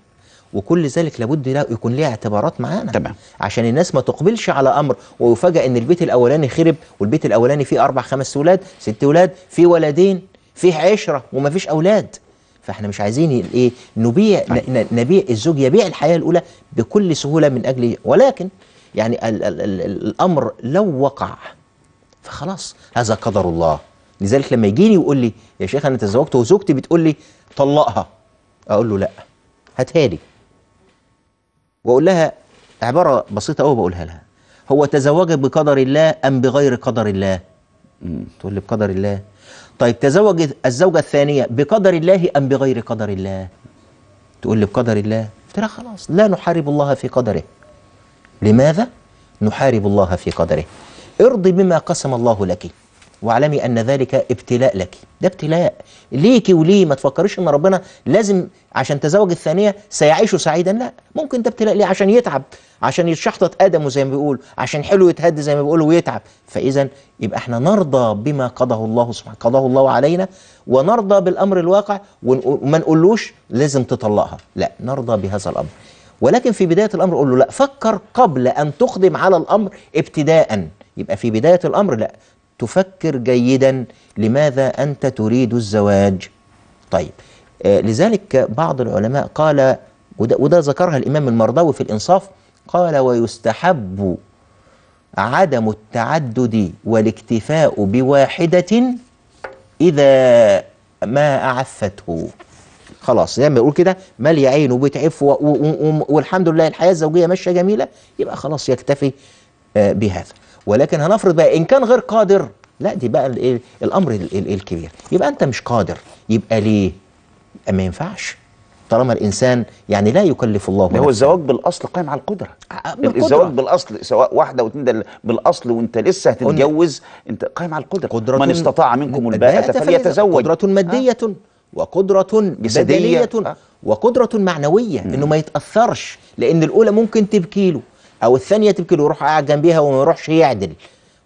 وكل ذلك لابد لا يكون ليه اعتبارات معانا تمام عشان الناس ما تقبلش على امر ويفاجئ ان البيت الاولاني خرب والبيت الاولاني فيه اربع خمس اولاد ست اولاد فيه ولدين فيه عشره وما فيش اولاد فاحنا مش عايزين ايه نبيع أيوة. نبيع الزوج يبيع الحياه الاولى بكل سهوله من اجل ولكن يعني الـ الـ الـ الامر لو وقع فخلاص هذا قدر الله لذلك لما يجيني ويقول لي يا شيخ انا تزوجت وزوجتي بتقول لي طلقها اقول له لا هاتها لي واقول لها عباره بسيطه قوي بقولها لها هو تزوجك بقدر الله ام بغير قدر الله تقول لي بقدر الله طيب تزوج الزوجة الثانية بقدر الله أم بغير قدر الله تقول لي بقدر الله قلت لها خلاص لا نحارب الله في قدره لماذا نحارب الله في قدره ارضي بما قسم الله لك واعلمي أن ذلك ابتلاء لك ده ابتلاء ليكي وليه ما تفكريش أن ربنا لازم عشان تزوج الثانية سيعيشوا سعيدا لا ممكن ده ابتلاء ليه عشان يتعب عشان يتشحطط قدمه زي ما بيقولوا عشان حلو يتهد زي ما بيقولوا ويتعب فإذا يبقى احنا نرضى بما قضاه الله سبحانه قضاه الله علينا ونرضى بالأمر الواقع وما نقولوش لازم تطلقها لا نرضى بهذا الأمر ولكن في بداية الأمر قول له لا فكر قبل أن تقدم على الأمر ابتداءً يبقى في بداية الأمر لا تفكر جيدا لماذا أنت تريد الزواج طيب آه، لذلك بعض العلماء قال وده, وده ذكرها الإمام المرضوي في الإنصاف قال ويستحب عدم التعدد والاكتفاء بواحدة إذا ما أعفته خلاص زي ما بيقول كده مالية عينه وبتعف والحمد لله الحياة الزوجية ماشية جميلة يبقى خلاص يكتفي آه، بهذا ولكن هنفرض بقى ان كان غير قادر لا دي بقى الايه الامر الكبير يبقى انت مش قادر يبقى ليه ما ينفعش طالما الانسان يعني لا يكلف الله هو الزواج بالاصل قائم على القدره آه، آه، بالقدرة. الزواج بالاصل سواء واحده واثنين ده بالاصل وانت لسه هتتجوز انت قائم على القدره قدرة من استطاع منكم الباءة فليتزوج قدره آه. ماديه آه. وقدرة جسدية بدنية وقدرة معنوية انه ما يتأثرش لان الاولى ممكن تبكي له او الثانيه يمكن يروح قاعد جنبيها وما يروحش يعدل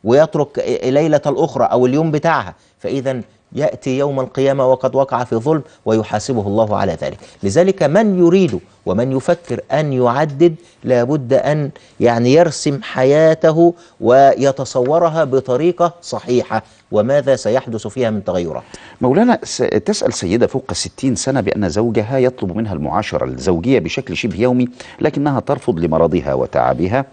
ويترك ليله الاخرى او اليوم بتاعها فاذا يأتي يوم القيامة وقد وقع في ظلم ويحاسبه الله على ذلك لذلك من يريد ومن يفكر أن يعدد لابد أن يعني يرسم حياته ويتصورها بطريقة صحيحة وماذا سيحدث فيها من تغيرات مولانا تسأل سيدة فوق الستين سنة بأن زوجها يطلب منها المعاشرة الزوجية بشكل شبه يومي لكنها ترفض لمرضها وتعبها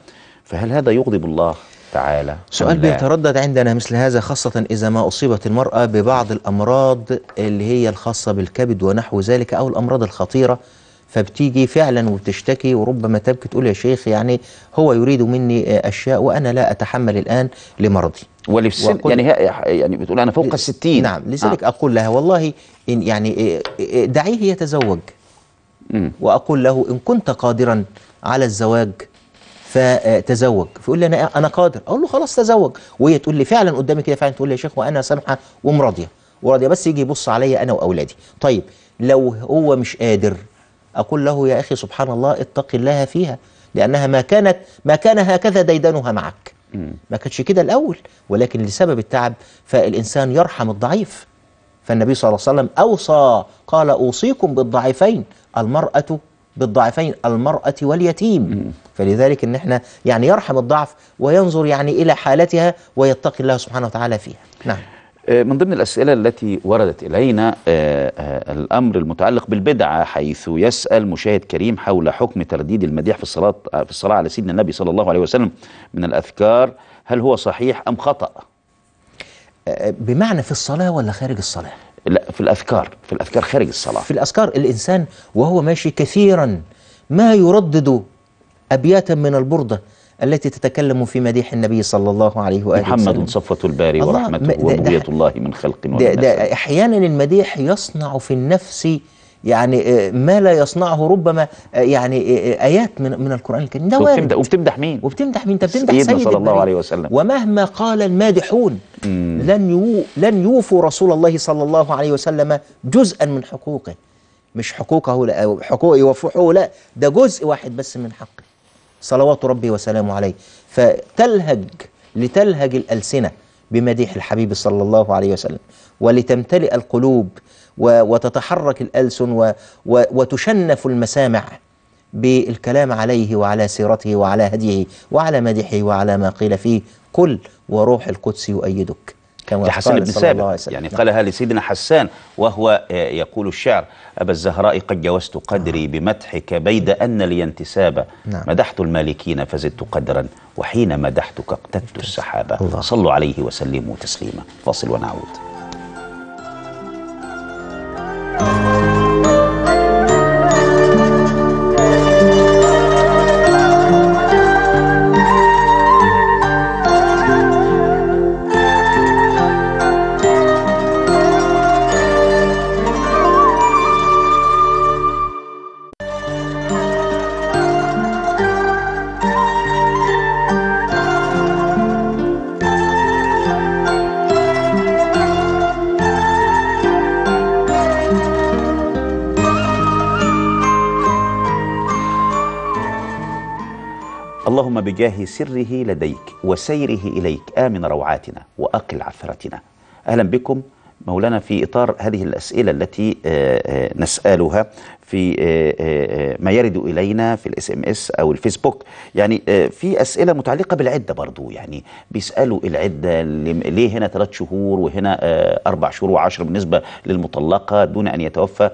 فهل هذا يغضب الله؟ تعالى سؤال بيتردد عندنا مثل هذا خاصة إذا ما أصيبت المرأة ببعض الأمراض اللي هي الخاصة بالكبد ونحو ذلك أو الأمراض الخطيرة فبتيجي فعلا وبتشتكي وربما تبكي تقول يا شيخ يعني هو يريد مني أشياء وأنا لا أتحمل الآن لمرضي ولسن يعني يعني بتقول أنا فوق الستين نعم آه. لذلك آه. أقول لها والله إن يعني دعيه يتزوج م. وأقول له إن كنت قادرا على الزواج فتزوج فيقول لي انا إيه؟ انا قادر اقول له خلاص تزوج وهي تقول لي فعلا قدامي كده فعلا تقول لي يا شيخ وانا سامحه ومراضيه وراضيه بس يجي يبص عليا انا واولادي طيب لو هو مش قادر اقول له يا اخي سبحان الله اتق الله فيها لانها ما كانت ما كان هكذا ديدنها معك ما كانش كده الاول ولكن لسبب التعب فالانسان يرحم الضعيف فالنبي صلى الله عليه وسلم اوصى قال اوصيكم بالضعيفين المراه بالضعفين المرأة واليتيم فلذلك ان احنا يعني يرحم الضعف وينظر يعني الى حالتها ويتقي الله سبحانه وتعالى فيها نعم آه، من ضمن الأسئلة التي وردت إلينا آه، آه، الأمر المتعلق بالبدعة حيث يسأل مشاهد كريم حول حكم ترديد المديح في الصلاة في الصلاة على سيدنا النبي صلى الله عليه وسلم من الأذكار هل هو صحيح أم خطأ؟ بمعنى في الصلاة ولا خارج الصلاة؟ لا في الأذكار في الأذكار خارج الصلاة في الأذكار الإنسان وهو ماشي كثيرا ما يردد أبياتا من البردة التي تتكلم في مديح النبي صلى الله عليه وآله محمد وسلم محمد صفوة الباري ورحمته وبغية الله من خلق ده, ده أحيانا المديح يصنع في النفس يعني آه، ما لا يصنعه ربما آه، يعني آه، ايات من من القران الكريم ده وارد وبتمدح, مين وبتمدح مين انت بتمدح سيدنا صلى الله عليه وسلم ومهما قال المادحون لن يو لن يوفوا رسول الله صلى الله عليه وسلم جزءا من حقوقه مش حقوقه لا أو حقوقه لا ده جزء واحد بس من حقه صلوات ربي وسلامه عليه فتلهج لتلهج الألسنة بمديح الحبيب صلى الله عليه وسلم ولتمتلئ القلوب وتتحرك الألسن وتشنف المسامع بالكلام عليه وعلى سيرته وعلى هديه وعلى مدحه وعلى ما قيل فيه كل وروح القدس يؤيدك كما لحسن بن ثابت يعني نعم. قالها لسيدنا حسان وهو آه، يقول الشعر أبا الزهراء قد جوزت قدري نعم. بمدحك بيد أن لي انتسابا نعم. مدحت المالكين فزدت قدرا وحين مدحتك اقتدت السحابة صلوا عليه وسلموا تسليما فاصل ونعود اللهم بجاه سره لديك وسيره إليك آمن روعاتنا وأقل عثرتنا أهلا بكم مولانا في إطار هذه الأسئلة التي آه، آه، نسألها في آه، ما يرد إلينا في الاس ام اس أو الفيسبوك يعني في أسئلة متعلقة بالعدة برضو يعني بيسألوا العدة ليه هنا ثلاث شهور وهنا أربع شهور وعشر بالنسبة للمطلقة دون أن يتوفى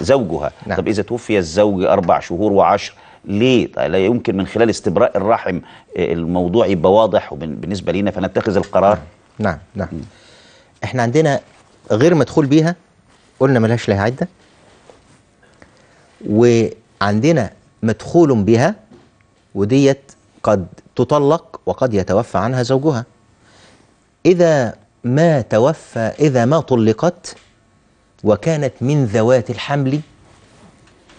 زوجها نعم. طب إذا توفي الزوج أربع شهور وعشر ليه طيب، لا يمكن من خلال استبراء الرحم آه، الموضوع يبقى واضح وبالنسبه لينا فنتخذ القرار نعم نعم احنا عندنا غير مدخول بيها قلنا ملهاش لها عده وعندنا مدخول بها وديت قد تطلق وقد يتوفى عنها زوجها اذا ما توفى اذا ما طلقت وكانت من ذوات الحمل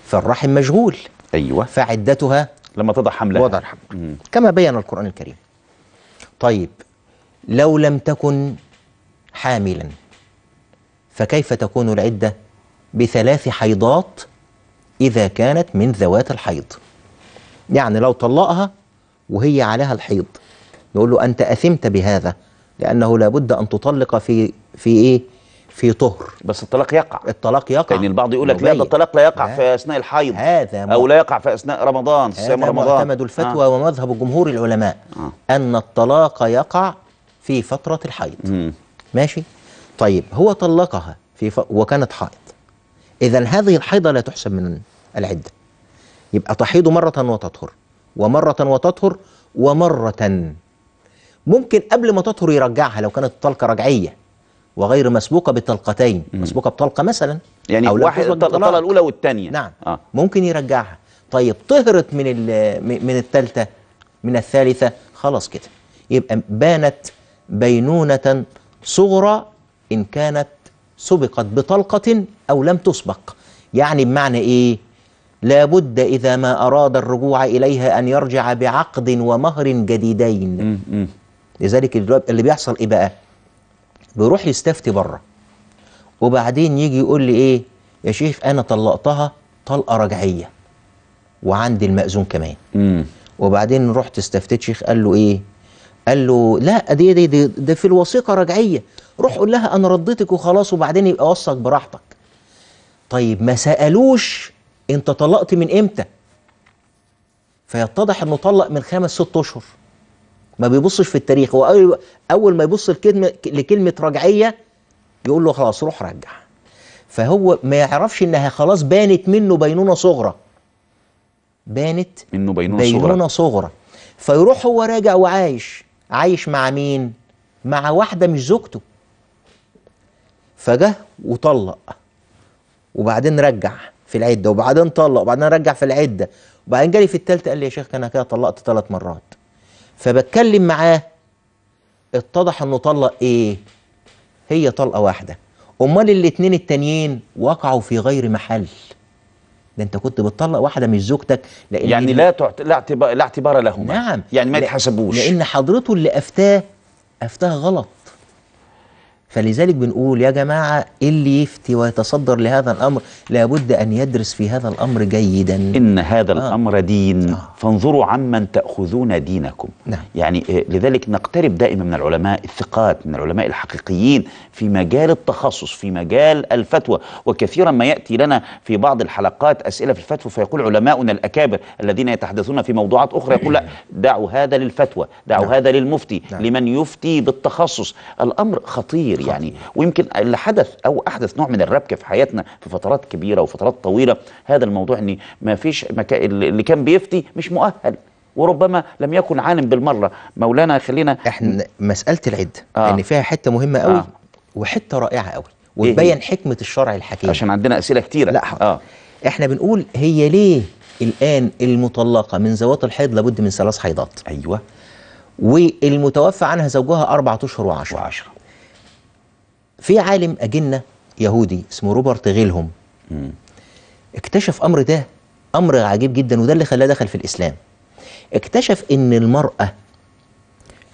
فالرحم مشغول أيوة فعدتها لما تضع حملها وضع الحمل كما بين القرآن الكريم طيب لو لم تكن حاملا فكيف تكون العدة بثلاث حيضات إذا كانت من ذوات الحيض يعني لو طلقها وهي عليها الحيض نقول له أنت أثمت بهذا لأنه لابد أن تطلق في في إيه في طهر بس الطلاق يقع الطلاق يقع يعني البعض يقول لك لا ده الطلاق لا يقع لا. في اثناء الحيض هذا م... او لا يقع في اثناء رمضان صيام رمضان معتمد الفتوى آه. ومذهب جمهور العلماء آه. ان الطلاق يقع في فتره الحيض مم. ماشي طيب هو طلقها في ف... وكانت حائض اذا هذه الحيضه لا تحسب من العده يبقى تحيض مره وتطهر ومره وتطهر ومره ممكن قبل ما تطهر يرجعها لو كانت الطلقه رجعيه وغير مسبوقه مم. مسبوقه بطلقه مثلا يعني أو واحد الطلقه الاولى والثانيه نعم آه. ممكن يرجعها طيب طهرت من من الثالثه من الثالثه خلاص كده يبقى بانت بينونه صغرى ان كانت سبقت بطلقه او لم تسبق يعني بمعنى ايه لابد إذا ما أراد الرجوع إليها أن يرجع بعقد ومهر جديدين لذلك اللي بيحصل إيه بقى بيروح يستفتي بره وبعدين يجي يقول لي ايه يا شيخ انا طلقتها طلقه رجعيه وعندي المأذون كمان مم. وبعدين رحت استفتيت شيخ قال له ايه قال له لا دي دي دي, دي في الوثيقه رجعيه روح قول لها انا رديتك وخلاص وبعدين يبقى وصك براحتك طيب ما سالوش انت طلقت من امتى فيتضح انه طلق من خمس ست اشهر ما بيبصش في التاريخ هو اول ما يبص لكلمه لكلمه رجعيه يقول له خلاص روح رجع فهو ما يعرفش انها خلاص بانت منه بينونه صغرى بانت منه بينونه, بينونة صغرى. صغرى فيروح هو راجع وعايش عايش مع مين مع واحده مش زوجته فجه وطلق وبعدين رجع في العده وبعدين طلق وبعدين رجع في العده وبعدين جالي في الثالثه قال لي يا شيخ انا كده طلقت ثلاث مرات فبتكلم معاه اتضح انه طلق ايه هي طلقه واحده امال الاتنين التانيين وقعوا في غير محل ده انت كنت بتطلق واحده مش زوجتك لان يعني لا تعت... لا اعتبار لا اعتبار لهما نعم يعني ما يتحسبوش لان حضرته اللي افتاه افتاه غلط فلذلك بنقول يا جماعة اللي يفتي ويتصدر لهذا الأمر لابد أن يدرس في هذا الأمر جيدا إن هذا آه. الأمر دين آه. فانظروا عمن تأخذون دينكم نعم. يعني آه، لذلك نقترب دائما من العلماء الثقات من العلماء الحقيقيين في مجال التخصص في مجال الفتوى وكثيرا ما يأتي لنا في بعض الحلقات أسئلة في الفتوى فيقول علماؤنا الأكابر الذين يتحدثون في موضوعات أخرى يقول لا دعوا هذا للفتوى دعوا نعم. هذا للمفتي نعم. لمن يفتي بالتخصص الأمر خطير كتير يعني ويمكن اللي حدث او احدث نوع من الربكه في حياتنا في فترات كبيره وفترات طويله هذا الموضوع ان ما فيش مكا... اللي كان بيفتي مش مؤهل وربما لم يكن عالم بالمره مولانا خلينا احنا مساله العده آه. ان فيها حته مهمه قوي آه. وحته رائعه قوي إيه وتبين إيه؟ حكمه الشرع الحكيم عشان عندنا اسئله كتيره لا حق. آه. احنا بنقول هي ليه الان المطلقه من ذوات الحيض لابد من ثلاث حيضات ايوه والمتوفى عنها زوجها أربعة أشهر وعشرة وعشرة في عالم أجنة يهودي اسمه روبرت غيلهم اكتشف أمر ده أمر عجيب جدا وده اللي خلاه دخل في الإسلام اكتشف أن المرأة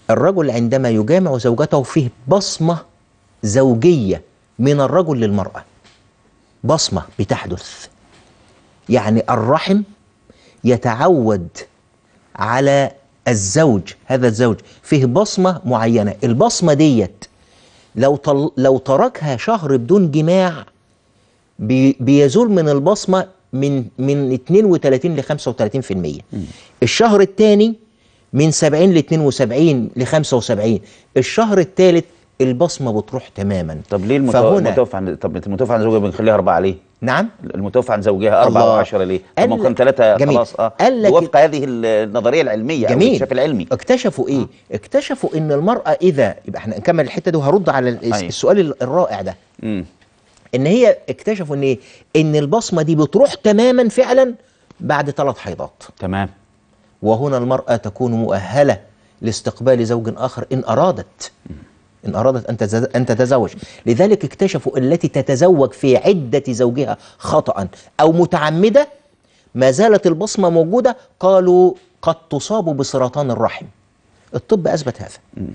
الرجل عندما يجامع زوجته فيه بصمة زوجية من الرجل للمرأة بصمة بتحدث يعني الرحم يتعود على الزوج هذا الزوج فيه بصمة معينة البصمة ديت لو طل لو تركها شهر بدون جماع بي بيزول من البصمه من من 32 ل 35% الشهر الثاني من 70 ل 72 ل 75 الشهر الثالث البصمه بتروح تماما طب ليه المتوفى عن طب المتوفى عن الزوجه بنخليها اربعه ليه؟ نعم المتوفى عن زوجها 4 و10 ليه؟ طب ممكن ثلاثة خلاص اه وفق هذه النظريه العلميه جميل. او الاكتشاف العلمي اكتشفوا ايه؟ آه. اكتشفوا ان المراه اذا يبقى احنا نكمل الحته دي وهرد على أيه. السؤال الرائع ده مم. ان هي اكتشفوا ان ايه؟ ان البصمه دي بتروح تماما فعلا بعد ثلاث حيضات تمام وهنا المراه تكون مؤهله لاستقبال زوج اخر ان ارادت مم. إن أرادت أن تتزوج لذلك اكتشفوا التي تتزوج في عدة زوجها خطأ أو متعمدة ما زالت البصمة موجودة قالوا قد تصاب بسرطان الرحم الطب أثبت هذا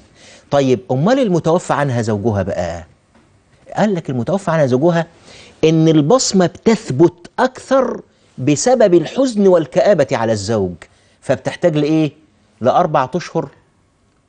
طيب أمال المتوفى عنها زوجها بقى قال لك المتوفى عنها زوجها إن البصمة بتثبت أكثر بسبب الحزن والكآبة على الزوج فبتحتاج لإيه لأربعة أشهر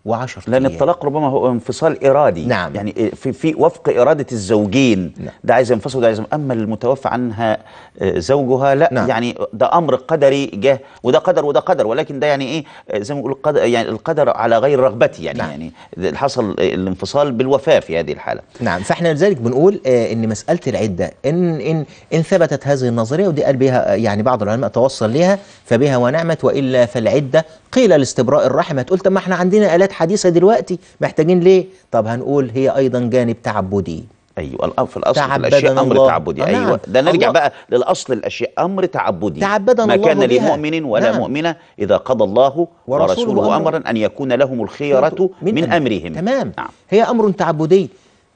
و10 لأن أيام. الطلاق ربما هو انفصال إرادي نعم يعني إيه، في, في وفق إرادة الزوجين نعم. ده عايز ينفصل وده عايز أما المتوفى عنها آه، زوجها لا نعم. يعني ده أمر قدري جه وده قدر وده قدر ولكن ده يعني إيه آه، زي ما بنقول القدر يعني القدر على غير رغبتي يعني نعم. يعني حصل آه، الانفصال بالوفاة في هذه الحالة نعم فإحنا لذلك بنقول إن مسألة العدة إن إن إن ثبتت هذه النظرية ودي قال بها يعني بعض العلماء توصل ليها فبها ونعمت وإلا فالعدة قيل لاستبراء الرحم هتقول طب ما إحنا عندنا آلات معتقدات حديثة دلوقتي محتاجين ليه طب هنقول هي أيضا جانب تعبدي ايوه في الاصل الاشياء امر الله. تعبدي أيوة. نعم. ايوه ده نرجع الله. بقى للاصل الاشياء امر تعبدي تعبدا ما الله كان لمؤمن ولا نعم. مؤمنه اذا قضى الله ورسوله, ورسوله امرا ان يكون لهم الخيره من, من امرهم تمام نعم. هي امر تعبدي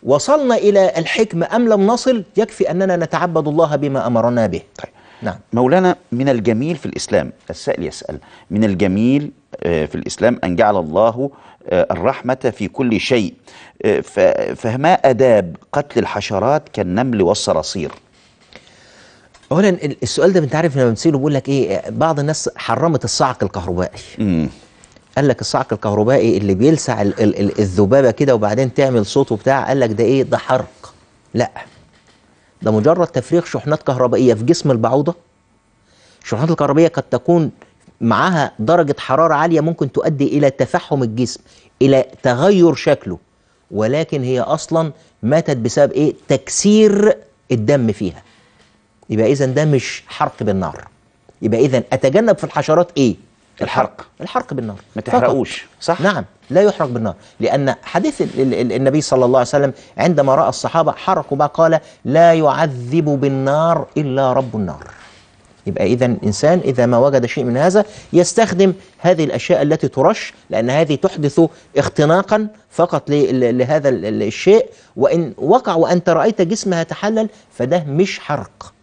وصلنا الى الحكمه ام لم نصل يكفي اننا نتعبد الله بما امرنا به طيب. نعم مولانا من الجميل في الاسلام السائل يسال من الجميل آه، في الإسلام أن جعل الله آه، الرحمة في كل شيء آه، فما أداب قتل الحشرات كالنمل والصراصير اولا السؤال ده انت عارف لما بنساله بيقول لك ايه بعض الناس حرمت الصعق الكهربائي امم قال لك الصعق الكهربائي اللي بيلسع ال ال ال الذبابه كده وبعدين تعمل صوت وبتاع قال لك ده ايه ده حرق لا ده مجرد تفريغ شحنات كهربائيه في جسم البعوضه الشحنات الكهربائيه قد تكون معاها درجة حرارة عالية ممكن تؤدي إلى تفحم الجسم إلى تغير شكله ولكن هي أصلا ماتت بسبب إيه؟ تكسير الدم فيها يبقى إذا ده مش حرق بالنار يبقى إذا أتجنب في الحشرات إيه؟ الحرق الحرق بالنار ما تحرقوش صح نعم لا يحرق بالنار لأن حديث النبي صلى الله عليه وسلم عندما رأى الصحابة حرقوا بقى قال لا يعذب بالنار إلا رب النار يبقى إذا الإنسان إذا ما وجد شيء من هذا يستخدم هذه الأشياء التي ترش لأن هذه تحدث اختناقا فقط لهذا الشيء وإن وقع وأنت رأيت جسمها تحلل فده مش حرق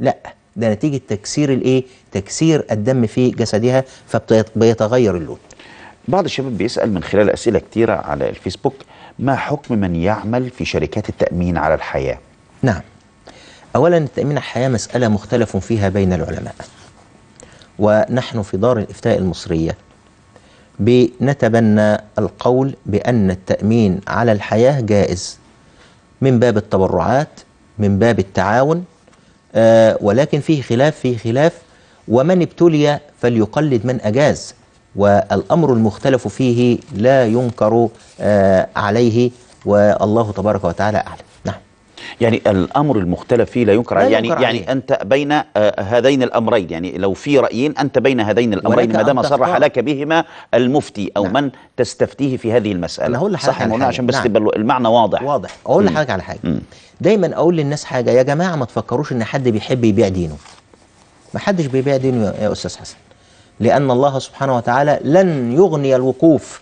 لا ده نتيجة تكسير الإيه؟ تكسير الدم في جسدها فبيتغير اللون بعض الشباب بيسأل من خلال أسئلة كثيرة على الفيسبوك ما حكم من يعمل في شركات التأمين على الحياة؟ نعم أولا التأمين على الحياة مسألة مختلف فيها بين العلماء ونحن في دار الإفتاء المصرية بنتبنى القول بأن التأمين على الحياة جائز من باب التبرعات من باب التعاون آه ولكن فيه خلاف فيه خلاف ومن ابتلي فليقلد من أجاز والأمر المختلف فيه لا ينكر آه عليه والله تبارك وتعالى أعلم يعني الامر المختلف فيه لا ينكر عليه يعني يعني عليه. انت بين آه، هذين الامرين يعني لو في رايين انت بين هذين الامرين ما دام صرح لك بهما المفتي او نعم. من تستفتيه في هذه المساله أنا هقول صح مولانا عشان بس نعم. المعنى واضح واضح اقول لحضرتك على حاجه مم. دايما اقول للناس حاجه يا جماعه ما تفكروش ان حد بيحب يبيع دينه ما حدش بيبيع دينه يا استاذ حسن لان الله سبحانه وتعالى لن يغني الوقوف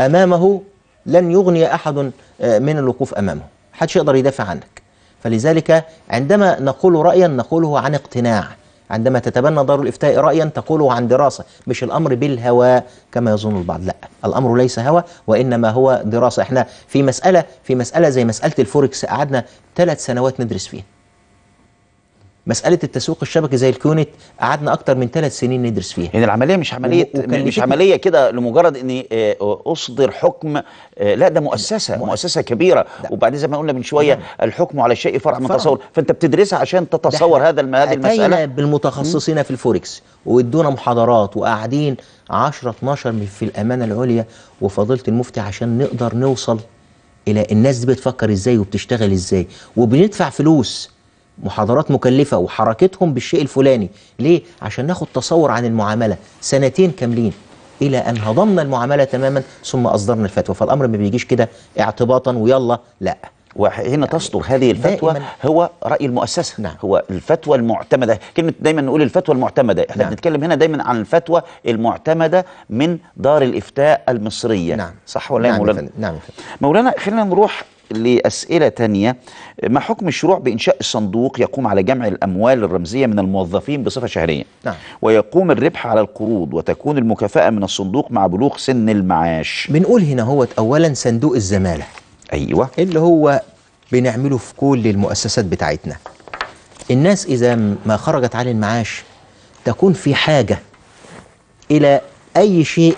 امامه لن يغني احد آه، من الوقوف امامه حدش يقدر يدافع عنك فلذلك عندما نقول رأيا نقوله عن اقتناع عندما تتبنى دار الإفتاء رأيا تقوله عن دراسة مش الأمر بالهوى كما يظن البعض لا الأمر ليس هوى وإنما هو دراسة احنا في مسألة في مسألة زي مسألة الفوركس قعدنا ثلاث سنوات ندرس فيها مساله التسويق الشبكي زي الكونت قعدنا اكتر من ثلاث سنين ندرس فيها يعني العمليه مش عمليه مش عمليه كده لمجرد اني آه، اصدر حكم آه، لا ده مؤسسه مؤسسة, مؤسسه كبيره وبعدين زي ما قلنا من شويه الحكم على الشيء فرع من تصور فانت بتدرسها عشان تتصور هذا هذه المساله بالمتخصصين في الفوركس وادونا محاضرات وقاعدين 10 12 في الامانه العليا وفضيله المفتي عشان نقدر نوصل الى الناس دي بتفكر ازاي وبتشتغل ازاي وبندفع فلوس محاضرات مكلفة وحركتهم بالشيء الفلاني ليه؟ عشان ناخد تصور عن المعاملة سنتين كاملين إلى أن هضمنا المعاملة تماما ثم أصدرنا الفتوى فالأمر ما بيجيش كده اعتباطا ويلا لا وهنا يعني تصدر هذه الفتوى هو رأي المؤسسة نعم. هو الفتوى المعتمدة كلمة دايما نقول الفتوى المعتمدة احنا نعم. بنتكلم هنا دايما عن الفتوى المعتمدة من دار الإفتاء المصرية نعم. صح ولا إيه نعم مولانا؟ نعم مولانا خلينا نروح لأسئلة تانية ما حكم الشروع بإنشاء الصندوق يقوم على جمع الأموال الرمزية من الموظفين بصفة شهرية نعم. ويقوم الربح على القروض وتكون المكافأة من الصندوق مع بلوغ سن المعاش بنقول هنا هو أولا صندوق الزمالة أيوة اللي هو بنعمله في كل المؤسسات بتاعتنا الناس إذا ما خرجت عن المعاش تكون في حاجة إلى أي شيء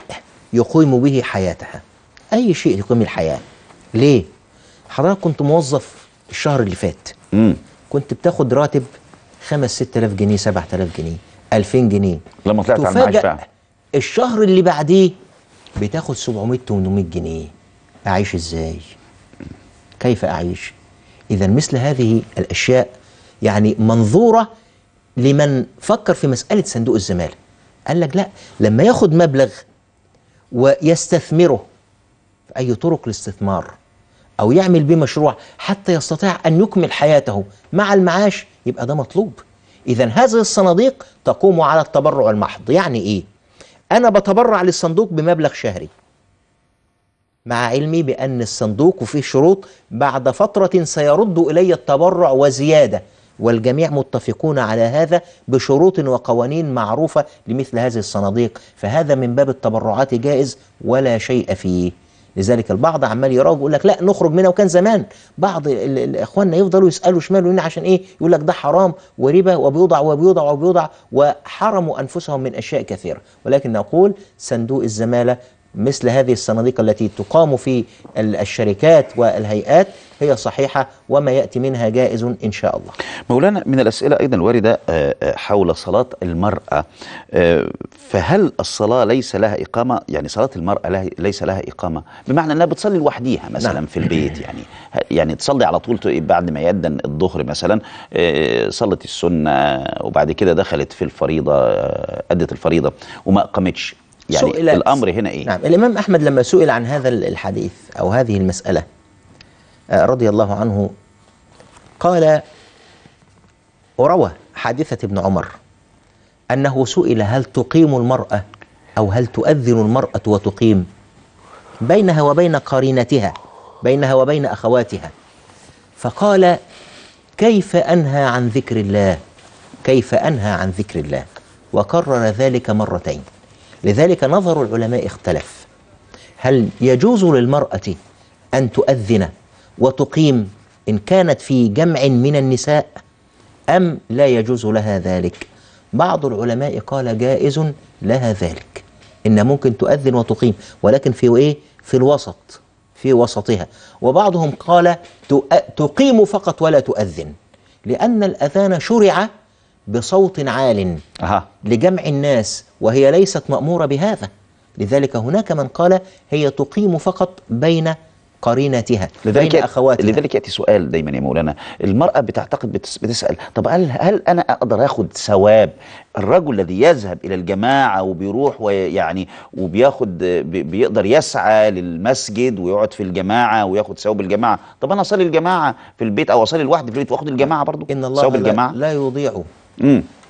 يقيم به حياتها أي شيء يقيم الحياة ليه؟ حضرتك كنت موظف الشهر اللي فات مم. كنت بتاخد راتب 5 6000 جنيه 7000 جنيه 2000 جنيه لما طلعت على المعاش بقى الشهر اللي بعديه بتاخد 700 800 جنيه اعيش ازاي كيف اعيش اذا مثل هذه الاشياء يعني منظوره لمن فكر في مساله صندوق الزماله قال لك لا لما ياخد مبلغ ويستثمره في اي طرق الاستثمار أو يعمل به مشروع حتى يستطيع أن يكمل حياته مع المعاش يبقى ده مطلوب إذا هذه الصناديق تقوم على التبرع المحض يعني إيه؟ أنا بتبرع للصندوق بمبلغ شهري مع علمي بأن الصندوق وفيه شروط بعد فترة سيرد إلي التبرع وزيادة والجميع متفقون على هذا بشروط وقوانين معروفة لمثل هذه الصناديق فهذا من باب التبرعات جائز ولا شيء فيه لذلك البعض عمال يراجع يقول لك لا نخرج منها وكان زمان بعض اخواننا يفضلوا يسالوا شمال ويمين عشان ايه يقول لك ده حرام وربا وبيوضع وبيوضع وبيوضع وحرموا انفسهم من اشياء كثيره ولكن نقول صندوق الزماله مثل هذه الصناديق التي تقام في الشركات والهيئات هي صحيحة وما يأتي منها جائز إن شاء الله مولانا من الأسئلة أيضا الواردة آه، آه، حول صلاة المرأة آه، فهل الصلاة ليس لها إقامة يعني صلاة المرأة ليس لها إقامة بمعنى أنها بتصلي لوحديها مثلا نعم. في البيت يعني يعني تصلي على طول بعد ما يدن الظهر مثلا صلت السنة وبعد كده دخلت في الفريضة أدت الفريضة وما أقامتش يعني الأمر هنا إيه؟ نعم الإمام أحمد لما سئل عن هذا الحديث أو هذه المسألة آه، رضي الله عنه قال وروى حادثة ابن عمر أنه سئل هل تقيم المرأة أو هل تؤذن المرأة وتقيم بينها وبين قرينتها بينها وبين أخواتها فقال كيف أنهى عن ذكر الله كيف أنهى عن ذكر الله وكرر ذلك مرتين لذلك نظر العلماء اختلف هل يجوز للمرأة أن تؤذن وتقيم إن كانت في جمع من النساء أم لا يجوز لها ذلك بعض العلماء قال جائز لها ذلك إن ممكن تؤذن وتقيم ولكن في إيه؟ في الوسط في وسطها وبعضهم قال تقيم فقط ولا تؤذن لأن الأذان شرع بصوت عال أها. لجمع الناس وهي ليست مأمورة بهذا لذلك هناك من قال هي تقيم فقط بين قرينتها لذلك أخواتها لذلك يأتي سؤال دايما يا مولانا المرأة بتعتقد بتسأل طب هل, هل أنا أقدر أخذ ثواب الرجل الذي يذهب إلى الجماعة وبيروح ويعني وبياخد بيقدر يسعى للمسجد ويقعد في الجماعة وياخد ثواب الجماعة طب أنا أصلي الجماعة في البيت أو أصلي لوحدي في البيت وأخد الجماعة برضو إن الله لا, الجماعة لا يضيع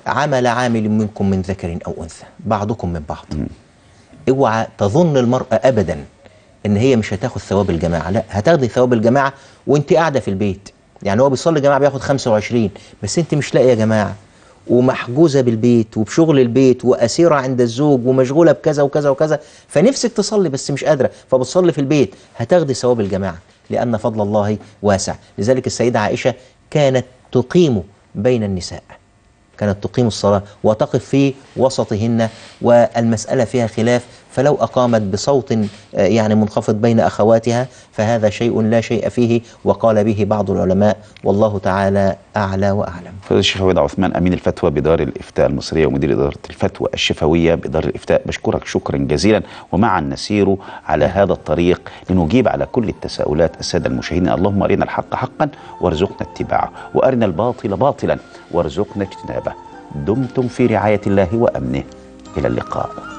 عمل عامل منكم من ذكر أو أنثى بعضكم من بعض م. اوعى تظن المرأة أبدا ان هي مش هتاخد ثواب الجماعه لا هتاخدي ثواب الجماعه وانت قاعده في البيت يعني هو بيصلي الجماعه بياخد 25 بس انت مش لاقيه جماعه ومحجوزه بالبيت وبشغل البيت واسيره عند الزوج ومشغوله بكذا وكذا وكذا فنفسك تصلي بس مش قادره فبتصلي في البيت هتاخدي ثواب الجماعه لان فضل الله واسع لذلك السيده عائشه كانت تقيم بين النساء كانت تقيم الصلاه وتقف في وسطهن والمساله فيها خلاف فلو أقامت بصوت آه، يعني منخفض بين أخواتها فهذا شيء لا شيء فيه وقال به بعض العلماء والله تعالى أعلى وأعلم فضل الشيخ عبد عثمان أمين الفتوى بدار الإفتاء المصرية ومدير إدارة الفتوى الشفوية بدار الإفتاء بشكرك شكرا جزيلا ومعا نسير على هذا الطريق لنجيب على كل التساؤلات السادة المشاهدين اللهم أرنا الحق حقا وارزقنا اتباعه وأرنا الباطل باطلا وارزقنا اجتنابه دمتم في رعاية الله وأمنه إلى اللقاء